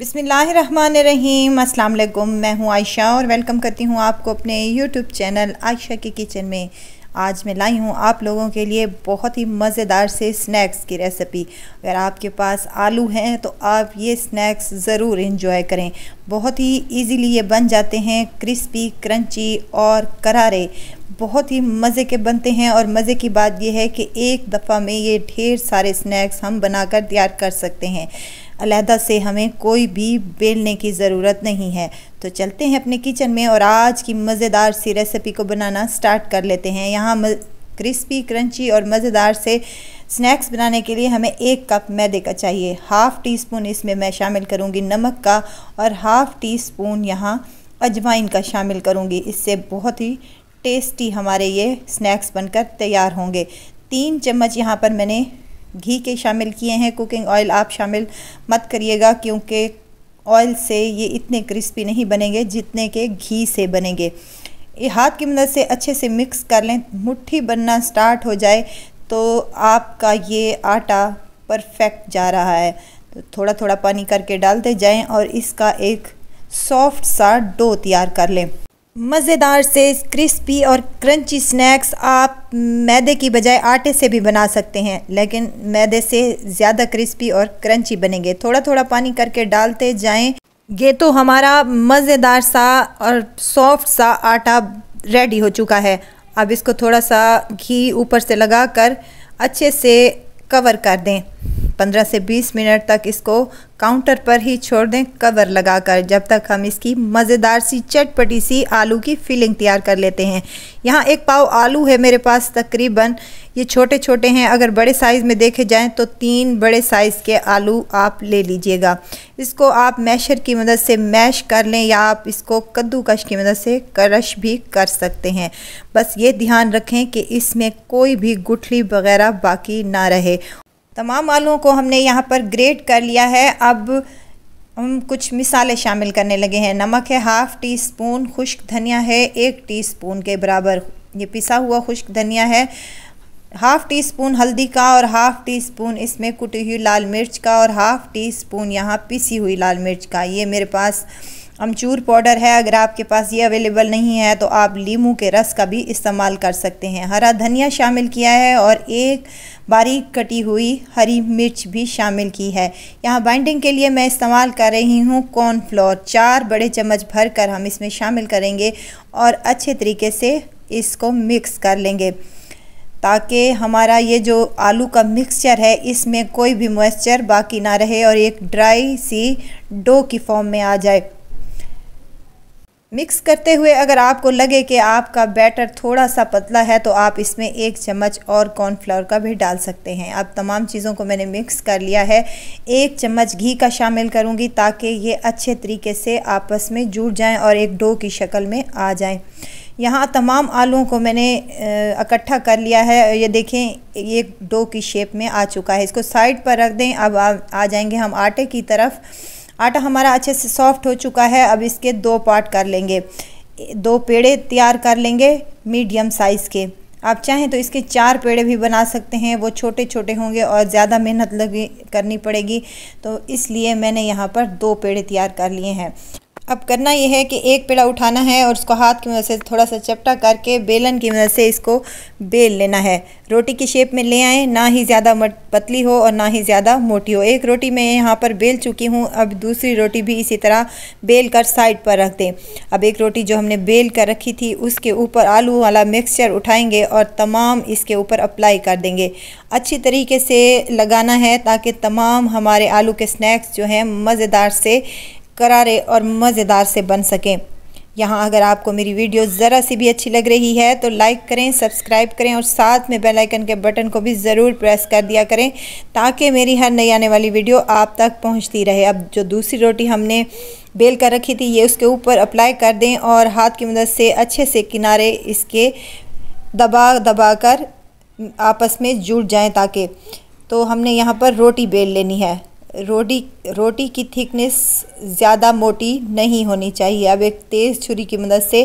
बिसमीम अल्लाम मैं हूँ आयशा और वेलकम करती हूँ आपको अपने यूट्यूब चैनल आयशा के किचन में आज मैं लाई हूँ आप लोगों के लिए बहुत ही मज़ेदार से स्नैक्स की रेसिपी अगर आपके पास आलू हैं तो आप ये स्नैक्स ज़रूर इन्जॉय करें बहुत ही ईजीली ये बन जाते हैं क्रिस्पी क्रंची और करारे बहुत ही मज़े के बनते हैं और मज़े की बात यह है कि एक दफ़ा में ये ढेर सारे स्नैक्स हम बनाकर तैयार कर सकते हैं अलहदा से हमें कोई भी बेलने की ज़रूरत नहीं है तो चलते हैं अपने किचन में और आज की मज़ेदार सी रेसिपी को बनाना स्टार्ट कर लेते हैं यहाँ क्रिस्पी क्रंची और मज़ेदार से स्नैक्स बनाने के लिए हमें एक कप मैदे का चाहिए हाफ़ टी स्पून इसमें मैं शामिल करूँगी नमक का और हाफ़ टी स्पून यहाँ अजवाइन का शामिल करूँगी इससे बहुत ही टेस्टी हमारे ये स्नैक्स बनकर तैयार होंगे तीन चम्मच यहाँ पर मैंने घी के शामिल किए हैं कुकिंग ऑयल आप शामिल मत करिएगा क्योंकि ऑयल से ये इतने क्रिस्पी नहीं बनेंगे जितने के घी से बनेंगे हाथ की मदद से अच्छे से मिक्स कर लें मुट्ठी बनना स्टार्ट हो जाए तो आपका ये आटा परफेक्ट जा रहा है तो थोड़ा थोड़ा पानी करके डालते जाएं और इसका एक सॉफ्ट सा डो तैयार कर लें मज़ेदार से क्रिस्पी और क्रंची स्नैक्स आप मैदे की बजाय आटे से भी बना सकते हैं लेकिन मैदे से ज़्यादा क्रिस्पी और क्रंची बनेंगे थोड़ा थोड़ा पानी करके डालते जाएं ये तो हमारा मज़ेदार सा और सॉफ्ट सा आटा रेडी हो चुका है अब इसको थोड़ा सा घी ऊपर से लगा कर अच्छे से कवर कर दें पंद्रह से बीस मिनट तक इसको काउंटर पर ही छोड़ दें कवर लगाकर जब तक हम इसकी मज़ेदार सी चटपटी सी आलू की फिलिंग तैयार कर लेते हैं यहाँ एक पाव आलू है मेरे पास तकरीबन ये छोटे छोटे हैं अगर बड़े साइज़ में देखे जाएं तो तीन बड़े साइज़ के आलू आप ले लीजिएगा इसको आप मैशर की मदद से मैश कर लें या आप इसको कद्दूकश की मदद से क्रश भी कर सकते हैं बस ये ध्यान रखें कि इसमें कोई भी गुठली वगैरह बाकी ना रहे तमाम आलुओं को हमने यहाँ पर ग्रेट कर लिया है अब हम कुछ मिसाले शामिल करने लगे हैं नमक है हाफ़ टी स्पून खुश्क धनिया है एक टी स्पून के बराबर ये पिसा हुआ खुश्क धनिया है हाफ़ टी स्पून हल्दी का और हाफ़ टी स्पून इसमें कुटी हुई लाल मिर्च का और हाफ़ टी स्पून यहाँ पिसी हुई लाल मिर्च का ये मेरे पास अमचूर पाउडर है अगर आपके पास ये अवेलेबल नहीं है तो आप लीमू के रस का भी इस्तेमाल कर सकते हैं हरा धनिया शामिल किया है और एक बारीक कटी हुई हरी मिर्च भी शामिल की है यहाँ बाइंडिंग के लिए मैं इस्तेमाल कर रही हूँ कॉर्नफ्लोर चार बड़े चम्मच भर कर हम इसमें शामिल करेंगे और अच्छे तरीके से इसको मिक्स कर लेंगे ताकि हमारा ये जो आलू का मिक्सचर है इसमें कोई भी मॉइस्चर बाकी ना रहे और एक ड्राई सी डो की फॉर्म में आ जाए मिक्स करते हुए अगर आपको लगे कि आपका बैटर थोड़ा सा पतला है तो आप इसमें एक चम्मच और कॉर्नफ्लावर का भी डाल सकते हैं अब तमाम चीज़ों को मैंने मिक्स कर लिया है एक चम्मच घी का शामिल करूंगी ताकि ये अच्छे तरीके से आपस में जुड़ जाएं और एक डो की शक्ल में आ जाएं यहाँ तमाम आलुओं को मैंने इकट्ठा कर लिया है ये देखें ये डो की शेप में आ चुका है इसको साइड पर रख दें अब आ, आ जाएंगे हम आटे की तरफ आटा हमारा अच्छे से सॉफ्ट हो चुका है अब इसके दो पार्ट कर लेंगे दो पेड़े तैयार कर लेंगे मीडियम साइज़ के आप चाहें तो इसके चार पेड़े भी बना सकते हैं वो छोटे छोटे होंगे और ज़्यादा मेहनत लगी करनी पड़ेगी तो इसलिए मैंने यहाँ पर दो पेड़े तैयार कर लिए हैं अब करना यह है कि एक पेड़ा उठाना है और उसको हाथ की मदद से थोड़ा सा चपटा करके बेलन की मदद से इसको बेल लेना है रोटी की शेप में ले आएँ ना ही ज़्यादा पतली हो और ना ही ज़्यादा मोटी हो एक रोटी मैं यहाँ पर बेल चुकी हूँ अब दूसरी रोटी भी इसी तरह बेल कर साइड पर रख दें अब एक रोटी जो हमने बेल कर रखी थी उसके ऊपर आलू वाला मिक्सचर उठाएँगे और तमाम इसके ऊपर अप्लाई कर देंगे अच्छी तरीके से लगाना है ताकि तमाम हमारे आलू के स्नैक्स जो हैं मज़ेदार से करारे और मज़ेदार से बन सकें यहाँ अगर आपको मेरी वीडियो ज़रा सी भी अच्छी लग रही है तो लाइक करें सब्सक्राइब करें और साथ में बेल आइकन के बटन को भी ज़रूर प्रेस कर दिया करें ताकि मेरी हर नई आने वाली वीडियो आप तक पहुँचती रहे अब जो दूसरी रोटी हमने बेल कर रखी थी ये उसके ऊपर अप्लाई कर दें और हाथ की मदद से अच्छे से किनारे इसके दबा दबा कर आपस में जुड़ जाएँ ताकि तो हमने यहाँ पर रोटी बेल लेनी है रोटी रोटी की थिकनेस ज़्यादा मोटी नहीं होनी चाहिए अब एक तेज़ छुरी की मदद से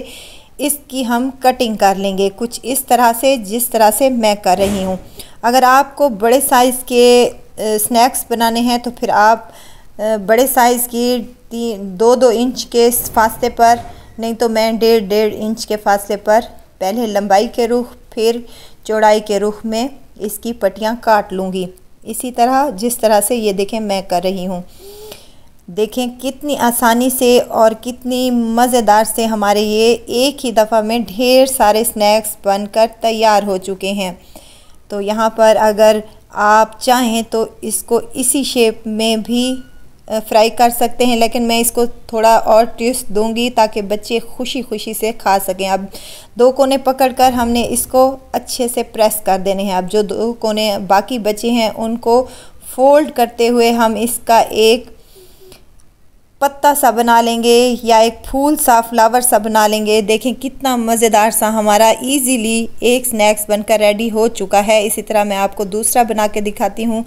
इसकी हम कटिंग कर लेंगे कुछ इस तरह से जिस तरह से मैं कर रही हूँ अगर आपको बड़े साइज़ के स्नैक्स बनाने हैं तो फिर आप बड़े साइज़ की तीन दो दो इंच के फासले पर नहीं तो मैं डेढ़ डेढ़ इंच के फासले पर पहले लंबाई के रुख फिर चौड़ाई के रुख में इसकी पटियाँ काट लूँगी इसी तरह जिस तरह से ये देखें मैं कर रही हूँ देखें कितनी आसानी से और कितनी मज़ेदार से हमारे ये एक ही दफ़ा में ढेर सारे स्नैक्स बनकर तैयार हो चुके हैं तो यहाँ पर अगर आप चाहें तो इसको इसी शेप में भी फ्राई कर सकते हैं लेकिन मैं इसको थोड़ा और ट्विस्ट दूंगी ताकि बच्चे खुशी खुशी से खा सकें अब दो कोने पकड़कर हमने इसको अच्छे से प्रेस कर देने हैं अब जो दो कोने बाकी बचे हैं उनको फोल्ड करते हुए हम इसका एक पत्ता सा बना लेंगे या एक फूल सा फ्लावर सा बना लेंगे देखें कितना मज़ेदार सा हमारा इजीली एक स्नैक्स बनकर रेडी हो चुका है इसी तरह मैं आपको दूसरा बना के दिखाती हूँ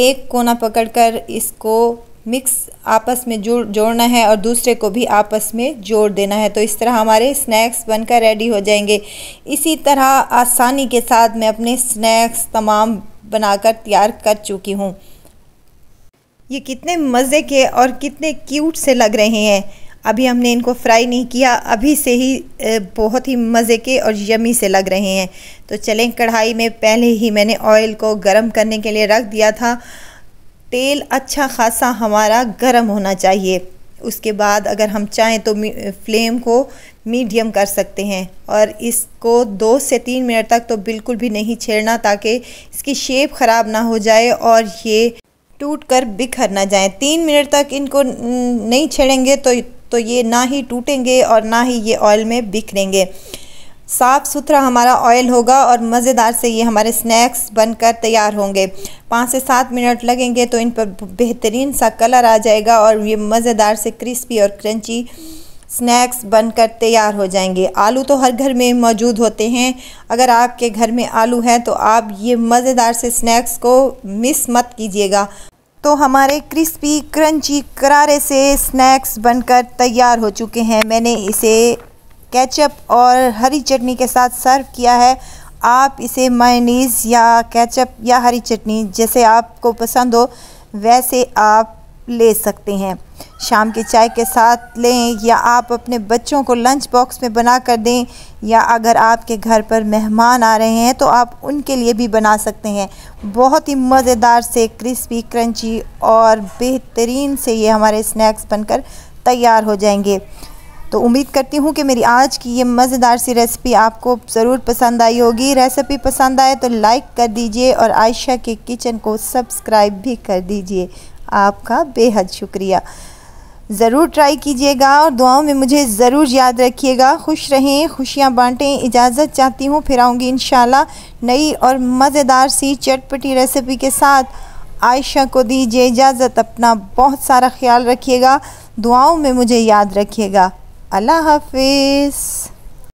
एक कोना पकड़कर इसको मिक्स आपस में जोड़ जोड़ना है और दूसरे को भी आपस में जोड़ देना है तो इस तरह हमारे स्नैक्स बनकर रेडी हो जाएंगे इसी तरह आसानी के साथ मैं अपने स्नैक्स तमाम बनाकर तैयार कर चुकी हूँ ये कितने मज़े के और कितने क्यूट से लग रहे हैं अभी हमने इनको फ्राई नहीं किया अभी से ही बहुत ही मज़े के और यमी से लग रहे हैं तो चलें कढ़ाई में पहले ही मैंने ऑयल को गर्म करने के लिए रख दिया था तेल अच्छा खासा हमारा गर्म होना चाहिए उसके बाद अगर हम चाहें तो फ्लेम को मीडियम कर सकते हैं और इसको दो से तीन मिनट तक तो बिल्कुल भी नहीं छेड़ना ताकि इसकी शेप ख़राब ना हो जाए और ये टूट कर बिखर ना जाए तीन मिनट तक इनको नहीं छेड़ेंगे तो तो ये ना ही टूटेंगे और ना ही ये ऑयल में बिखरेंगे साफ़ सुथरा हमारा ऑयल होगा और मज़ेदार से ये हमारे स्नैक्स बनकर तैयार होंगे पाँच से सात मिनट लगेंगे तो इन पर बेहतरीन सा कलर आ जाएगा और ये मज़ेदार से क्रिस्पी और क्रंची स्नैक्स बनकर तैयार हो जाएंगे आलू तो हर घर में मौजूद होते हैं अगर आपके घर में आलू है तो आप ये मज़ेदार से स्नैक्स को मिस मत कीजिएगा तो हमारे क्रिस्पी क्रंची करारे से स्नैक्स बनकर तैयार हो चुके हैं मैंने इसे केचप और हरी चटनी के साथ सर्व किया है आप इसे मायनीज़ या केचप या हरी चटनी जैसे आपको पसंद हो वैसे आप ले सकते हैं शाम की चाय के साथ लें या आप अपने बच्चों को लंच बॉक्स में बना कर दें या अगर आपके घर पर मेहमान आ रहे हैं तो आप उनके लिए भी बना सकते हैं बहुत ही मज़ेदार से क्रिस्पी क्रंची और बेहतरीन से ये हमारे स्नैक्स बनकर तैयार हो जाएंगे तो उम्मीद करती हूँ कि मेरी आज की ये मज़ेदार सी रेसिपी आपको ज़रूर पसंद आई होगी रेसिपी पसंद आए तो लाइक कर दीजिए और आयशा के किचन को सब्सक्राइब भी कर दीजिए आपका बेहद शुक्रिया ज़रूर ट्राई कीजिएगा और दुआओं में मुझे ज़रूर याद रखिएगा खुश रहें खुशियाँ बांटें इजाज़त चाहती हूँ फिर आऊँगी इन नई और मज़ेदार सी चटपटी रेसिपी के साथ आयशा को दीजिए इजाज़त अपना बहुत सारा ख्याल रखिएगा दुआओं में मुझे याद रखिएगा अल्लाह हाफिज़